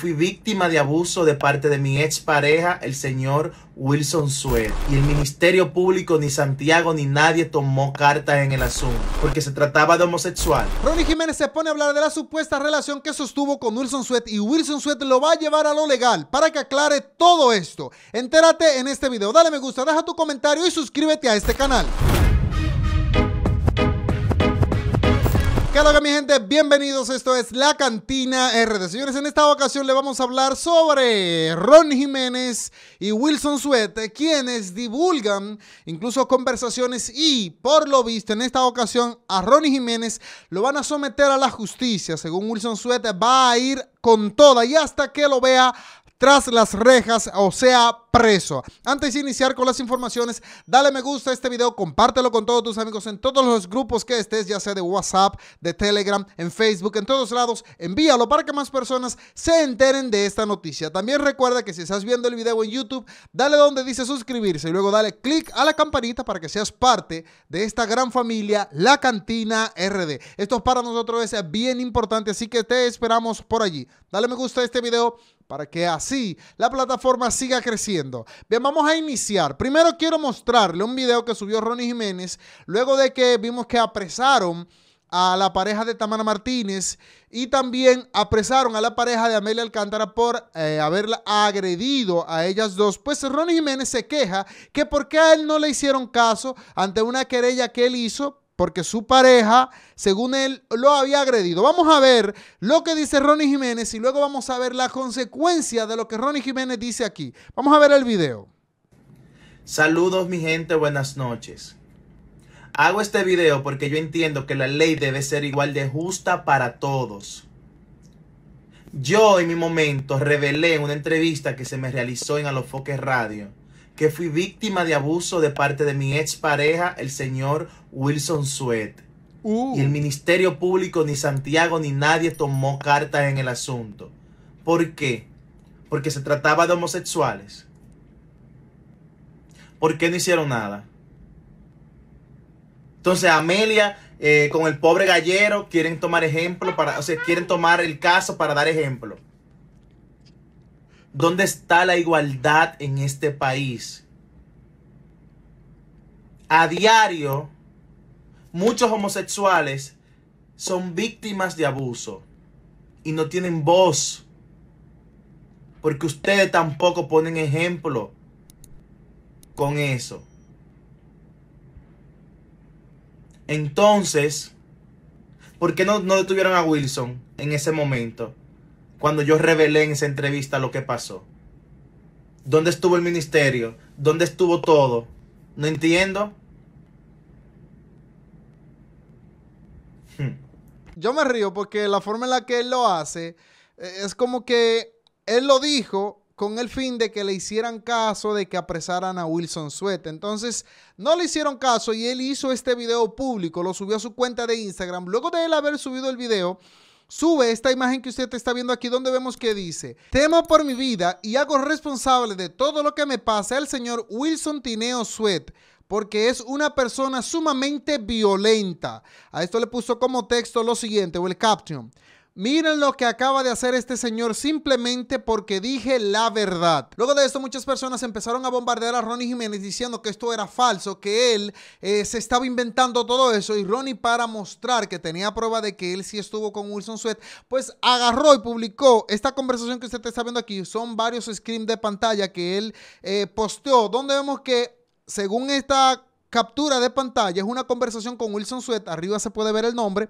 Fui víctima de abuso de parte de mi ex pareja, el señor Wilson Suet, Y el Ministerio Público, ni Santiago, ni nadie tomó carta en el asunto, porque se trataba de homosexual. Ronnie Jiménez se pone a hablar de la supuesta relación que sostuvo con Wilson Suet y Wilson Sued lo va a llevar a lo legal para que aclare todo esto. Entérate en este video, dale me gusta, deja tu comentario y suscríbete a este canal. ¿Qué tal mi gente? Bienvenidos, esto es La Cantina RD. Señores, en esta ocasión le vamos a hablar sobre Ron Jiménez y Wilson Suete, quienes divulgan incluso conversaciones y, por lo visto, en esta ocasión a Ron Jiménez lo van a someter a la justicia. Según Wilson Suete, va a ir con toda y hasta que lo vea tras las rejas, o sea, preso. Antes de iniciar con las informaciones, dale me gusta a este video, compártelo con todos tus amigos en todos los grupos que estés, ya sea de WhatsApp, de Telegram, en Facebook, en todos lados. Envíalo para que más personas se enteren de esta noticia. También recuerda que si estás viendo el video en YouTube, dale donde dice suscribirse y luego dale click a la campanita para que seas parte de esta gran familia, La Cantina RD. Esto para nosotros es bien importante, así que te esperamos por allí. Dale me gusta a este video, para que así la plataforma siga creciendo. Bien, vamos a iniciar. Primero quiero mostrarle un video que subió Ronnie Jiménez, luego de que vimos que apresaron a la pareja de Tamara Martínez y también apresaron a la pareja de Amelia Alcántara por eh, haberla agredido a ellas dos. Pues Ronnie Jiménez se queja que porque a él no le hicieron caso ante una querella que él hizo porque su pareja, según él, lo había agredido. Vamos a ver lo que dice Ronnie Jiménez y luego vamos a ver la consecuencia de lo que Ronnie Jiménez dice aquí. Vamos a ver el video. Saludos mi gente, buenas noches. Hago este video porque yo entiendo que la ley debe ser igual de justa para todos. Yo en mi momento revelé en una entrevista que se me realizó en Alofoque Radio que fui víctima de abuso de parte de mi ex pareja, el señor Wilson Suet. Uh. Y el Ministerio Público, ni Santiago, ni nadie tomó cartas en el asunto. ¿Por qué? Porque se trataba de homosexuales. ¿Por qué no hicieron nada? Entonces Amelia eh, con el pobre gallero quieren tomar ejemplo para, o sea, quieren tomar el caso para dar ejemplo. ¿Dónde está la igualdad en este país? A diario, muchos homosexuales son víctimas de abuso y no tienen voz. Porque ustedes tampoco ponen ejemplo con eso. Entonces, ¿por qué no, no detuvieron a Wilson en ese momento? cuando yo revelé en esa entrevista lo que pasó? ¿Dónde estuvo el ministerio? ¿Dónde estuvo todo? No entiendo. Hmm. Yo me río porque la forma en la que él lo hace eh, es como que él lo dijo con el fin de que le hicieran caso de que apresaran a Wilson Suete. Entonces, no le hicieron caso y él hizo este video público, lo subió a su cuenta de Instagram. Luego de él haber subido el video, sube esta imagen que usted está viendo aquí donde vemos que dice, temo por mi vida y hago responsable de todo lo que me pasa el señor Wilson Tineo Sweat porque es una persona sumamente violenta. A esto le puso como texto lo siguiente o el caption. Miren lo que acaba de hacer este señor simplemente porque dije la verdad. Luego de esto, muchas personas empezaron a bombardear a Ronnie Jiménez diciendo que esto era falso, que él eh, se estaba inventando todo eso. Y Ronnie, para mostrar que tenía prueba de que él sí estuvo con Wilson Sweat, pues agarró y publicó esta conversación que usted está viendo aquí. Son varios screens de pantalla que él eh, posteó, donde vemos que, según esta captura de pantalla, es una conversación con Wilson Sweat. Arriba se puede ver el nombre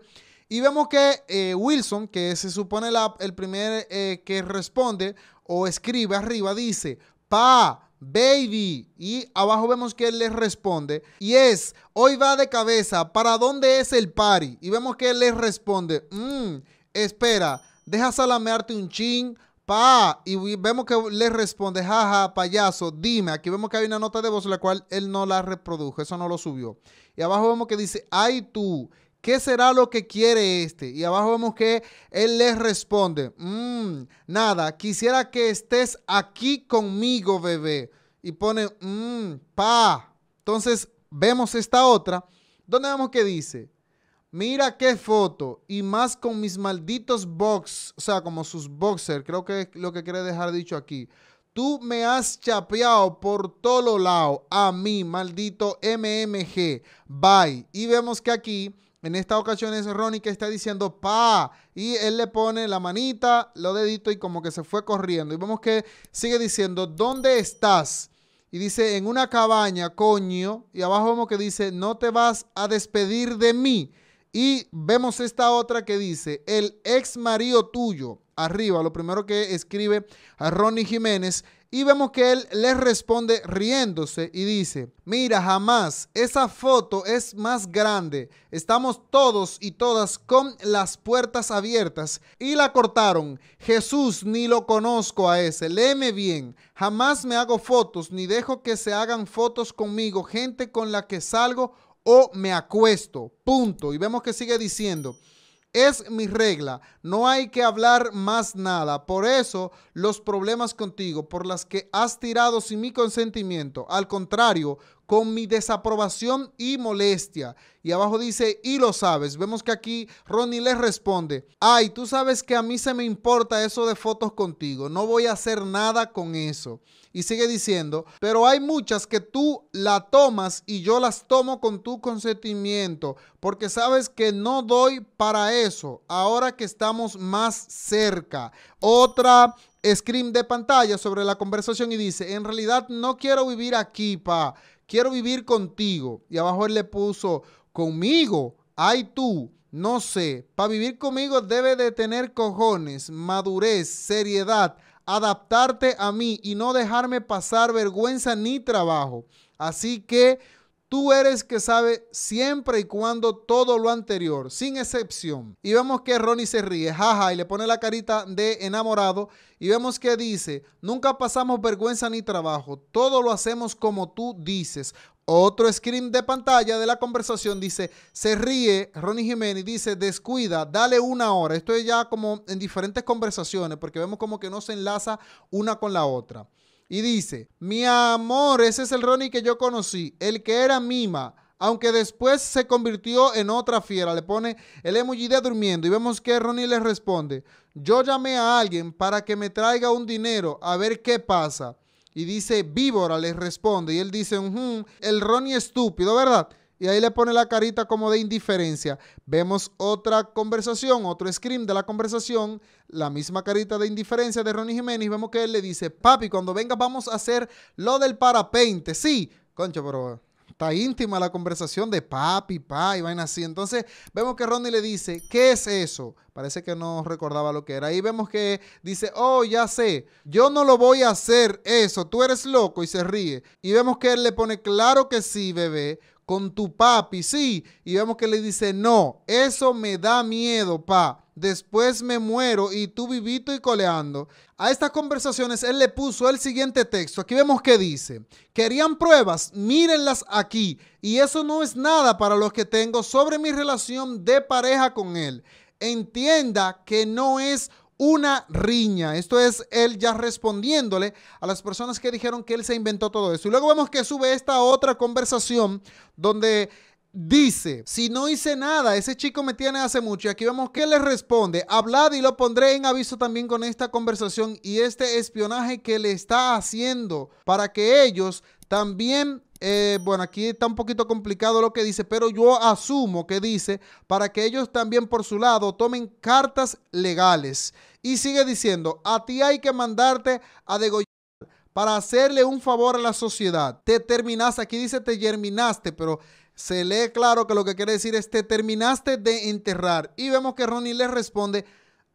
y vemos que eh, Wilson, que se supone el primer eh, que responde o escribe arriba, dice, pa, baby. Y abajo vemos que él le responde. Y es, hoy va de cabeza, ¿para dónde es el party? Y vemos que él le responde, mmm, espera, deja salamearte un chin. Pa, y vemos que le responde, jaja, payaso, dime. Aquí vemos que hay una nota de voz la cual él no la reprodujo, eso no lo subió. Y abajo vemos que dice, ay tú, ¿Qué será lo que quiere este? Y abajo vemos que él les responde, mm, nada, quisiera que estés aquí conmigo, bebé. Y pone, mmm, pa. Entonces vemos esta otra, donde vemos que dice, mira qué foto, y más con mis malditos box, o sea, como sus boxers, creo que es lo que quiere dejar dicho aquí. Tú me has chapeado por todo lados, a mí, maldito MMG. Bye. Y vemos que aquí en esta ocasión es Ronnie que está diciendo pa y él le pone la manita, lo deditos y como que se fue corriendo. Y vemos que sigue diciendo, ¿dónde estás? Y dice, en una cabaña, coño. Y abajo vemos que dice, no te vas a despedir de mí. Y vemos esta otra que dice, el ex marido tuyo. Arriba, lo primero que escribe a Ronnie Jiménez y vemos que él les responde riéndose y dice, mira, jamás, esa foto es más grande. Estamos todos y todas con las puertas abiertas y la cortaron. Jesús, ni lo conozco a ese, léeme bien. Jamás me hago fotos, ni dejo que se hagan fotos conmigo, gente con la que salgo o me acuesto. Punto. Y vemos que sigue diciendo. Es mi regla, no hay que hablar más nada. Por eso los problemas contigo, por las que has tirado sin mi consentimiento, al contrario, con mi desaprobación y molestia. Y abajo dice, y lo sabes. Vemos que aquí Ronnie les responde, ay, tú sabes que a mí se me importa eso de fotos contigo, no voy a hacer nada con eso. Y sigue diciendo, pero hay muchas que tú la tomas y yo las tomo con tu consentimiento, porque sabes que no doy para eso, ahora que estamos más cerca. Otra screen de pantalla sobre la conversación y dice, en realidad no quiero vivir aquí, pa quiero vivir contigo. Y abajo él le puso, conmigo, ay tú, no sé, para vivir conmigo debe de tener cojones, madurez, seriedad, adaptarte a mí y no dejarme pasar vergüenza ni trabajo. Así que Tú eres que sabe siempre y cuando todo lo anterior, sin excepción. Y vemos que Ronnie se ríe, jaja, y le pone la carita de enamorado. Y vemos que dice, nunca pasamos vergüenza ni trabajo, todo lo hacemos como tú dices. Otro screen de pantalla de la conversación dice, se ríe Ronnie Jiménez, dice, descuida, dale una hora. Esto es ya como en diferentes conversaciones, porque vemos como que no se enlaza una con la otra. Y dice, mi amor, ese es el Ronnie que yo conocí, el que era Mima, aunque después se convirtió en otra fiera. Le pone el emoji de durmiendo y vemos que Ronnie le responde, yo llamé a alguien para que me traiga un dinero a ver qué pasa. Y dice, víbora, le responde. Y él dice, el Ronnie estúpido, ¿verdad? y ahí le pone la carita como de indiferencia. Vemos otra conversación, otro scream de la conversación, la misma carita de indiferencia de Ronnie Jiménez. Vemos que él le dice, papi, cuando vengas vamos a hacer lo del parapente. Sí, concha pero está íntima la conversación de papi, pa y vaina así. Entonces vemos que Ronnie le dice, ¿qué es eso? Parece que no recordaba lo que era. Ahí vemos que dice, oh, ya sé, yo no lo voy a hacer eso, tú eres loco y se ríe. Y vemos que él le pone, claro que sí, bebé con tu papi, sí. Y vemos que le dice, no, eso me da miedo, pa. Después me muero y tú vivito y coleando. A estas conversaciones él le puso el siguiente texto. Aquí vemos que dice, querían pruebas, mírenlas aquí. Y eso no es nada para los que tengo sobre mi relación de pareja con él. Entienda que no es una riña. Esto es él ya respondiéndole a las personas que dijeron que él se inventó todo eso. Y luego vemos que sube esta otra conversación donde dice, si no hice nada, ese chico me tiene hace mucho. Y aquí vemos que le responde, hablad y lo pondré en aviso también con esta conversación y este espionaje que le está haciendo para que ellos también eh, bueno, aquí está un poquito complicado lo que dice, pero yo asumo que dice para que ellos también por su lado tomen cartas legales. Y sigue diciendo, a ti hay que mandarte a degollar para hacerle un favor a la sociedad. Te terminaste, aquí dice te germinaste, pero se lee claro que lo que quiere decir es te terminaste de enterrar. Y vemos que Ronnie le responde,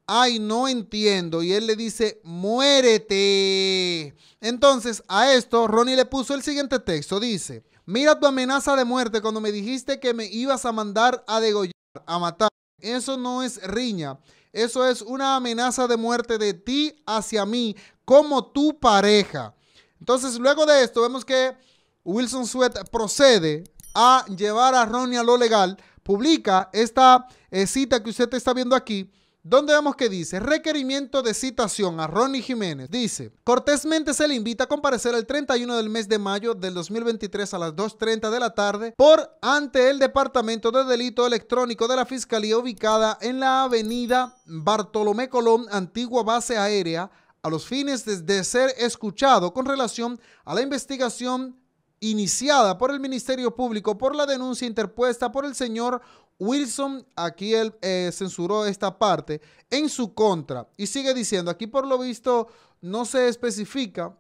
ay, no entiendo. Y él le dice, muérete. Entonces, a esto, Ronnie le puso el siguiente texto. Dice, mira tu amenaza de muerte cuando me dijiste que me ibas a mandar a degollar, a matar. Eso no es riña. Eso es una amenaza de muerte de ti hacia mí como tu pareja. Entonces, luego de esto, vemos que Wilson Sweat procede a llevar a Ronnie a lo legal. Publica esta eh, cita que usted está viendo aquí donde vemos que dice requerimiento de citación a Ronnie Jiménez. Dice, cortésmente se le invita a comparecer el 31 del mes de mayo del 2023 a las 2.30 de la tarde por ante el Departamento de Delito Electrónico de la Fiscalía ubicada en la avenida Bartolomé Colón, antigua base aérea, a los fines de, de ser escuchado con relación a la investigación iniciada por el Ministerio Público por la denuncia interpuesta por el señor Wilson, aquí él eh, censuró esta parte, en su contra. Y sigue diciendo, aquí por lo visto no se especifica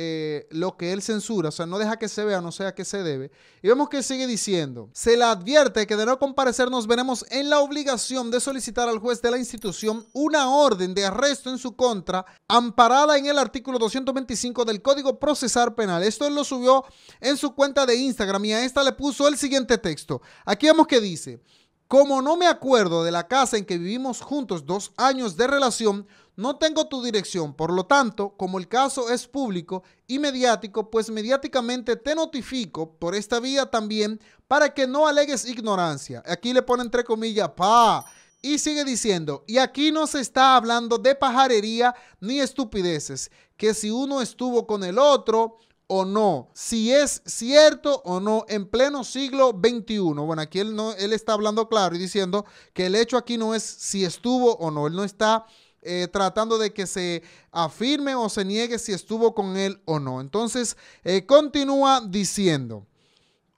eh, lo que él censura, o sea, no deja que se vea, no sea que se debe. Y vemos que sigue diciendo, se le advierte que de no comparecer nos veremos en la obligación de solicitar al juez de la institución una orden de arresto en su contra, amparada en el artículo 225 del Código Procesal Penal. Esto él lo subió en su cuenta de Instagram y a esta le puso el siguiente texto. Aquí vemos que dice, como no me acuerdo de la casa en que vivimos juntos dos años de relación, no tengo tu dirección, por lo tanto, como el caso es público y mediático, pues mediáticamente te notifico por esta vía también para que no alegues ignorancia. Aquí le pone entre comillas, pa. Y sigue diciendo, y aquí no se está hablando de pajarería ni estupideces, que si uno estuvo con el otro, o no, si es cierto o no en pleno siglo XXI. Bueno, aquí él, no, él está hablando claro y diciendo que el hecho aquí no es si estuvo o no, él no está eh, tratando de que se afirme o se niegue si estuvo con él o no. Entonces, eh, continúa diciendo.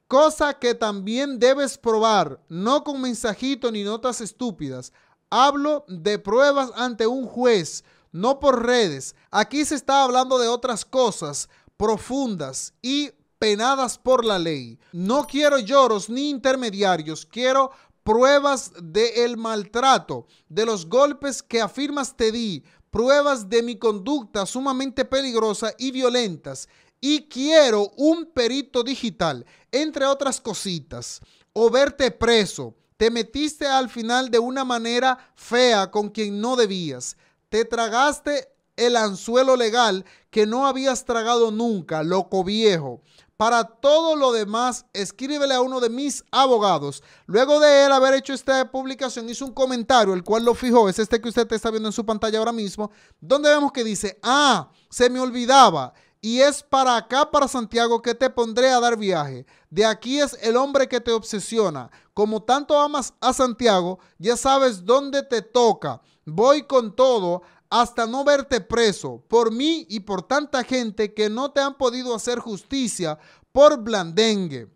Cosa que también debes probar, no con mensajito ni notas estúpidas. Hablo de pruebas ante un juez, no por redes. Aquí se está hablando de otras cosas, profundas y penadas por la ley. No quiero lloros ni intermediarios, quiero pruebas del maltrato, de los golpes que afirmas te di, pruebas de mi conducta sumamente peligrosa y violentas. Y quiero un perito digital, entre otras cositas, o verte preso. Te metiste al final de una manera fea con quien no debías. Te tragaste el anzuelo legal que no habías tragado nunca, loco viejo. Para todo lo demás, escríbele a uno de mis abogados. Luego de él haber hecho esta publicación, hizo un comentario, el cual lo fijó, es este que usted está viendo en su pantalla ahora mismo, donde vemos que dice, ah, se me olvidaba, y es para acá, para Santiago, que te pondré a dar viaje. De aquí es el hombre que te obsesiona. Como tanto amas a Santiago, ya sabes dónde te toca. Voy con todo hasta no verte preso por mí y por tanta gente que no te han podido hacer justicia por blandengue.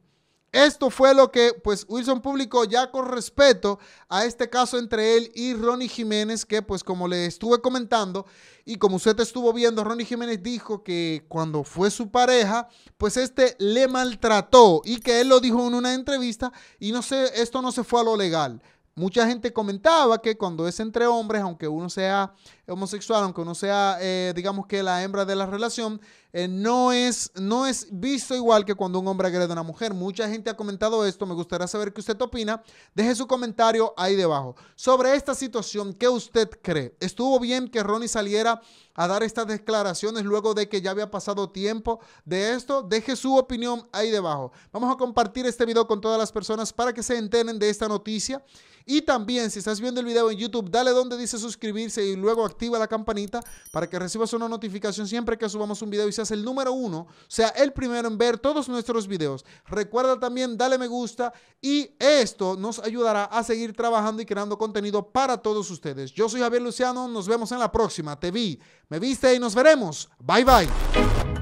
Esto fue lo que pues Wilson publicó ya con respeto a este caso entre él y Ronnie Jiménez, que pues como le estuve comentando y como usted estuvo viendo, Ronnie Jiménez dijo que cuando fue su pareja, pues este le maltrató y que él lo dijo en una entrevista y no sé, esto no se fue a lo legal. Mucha gente comentaba que cuando es entre hombres, aunque uno sea homosexual, aunque uno sea, eh, digamos que la hembra de la relación, eh, no, es, no es visto igual que cuando un hombre agrede a una mujer. Mucha gente ha comentado esto, me gustaría saber qué usted opina. Deje su comentario ahí debajo. Sobre esta situación, ¿qué usted cree? ¿Estuvo bien que Ronnie saliera a dar estas declaraciones luego de que ya había pasado tiempo de esto? Deje su opinión ahí debajo. Vamos a compartir este video con todas las personas para que se enteren de esta noticia. Y también, si estás viendo el video en YouTube, dale donde dice suscribirse y luego activa la campanita para que recibas una notificación siempre que subamos un video y el número uno, sea el primero en ver todos nuestros videos. Recuerda también dale me gusta y esto nos ayudará a seguir trabajando y creando contenido para todos ustedes. Yo soy Javier Luciano, nos vemos en la próxima. Te vi, me viste y nos veremos. Bye bye.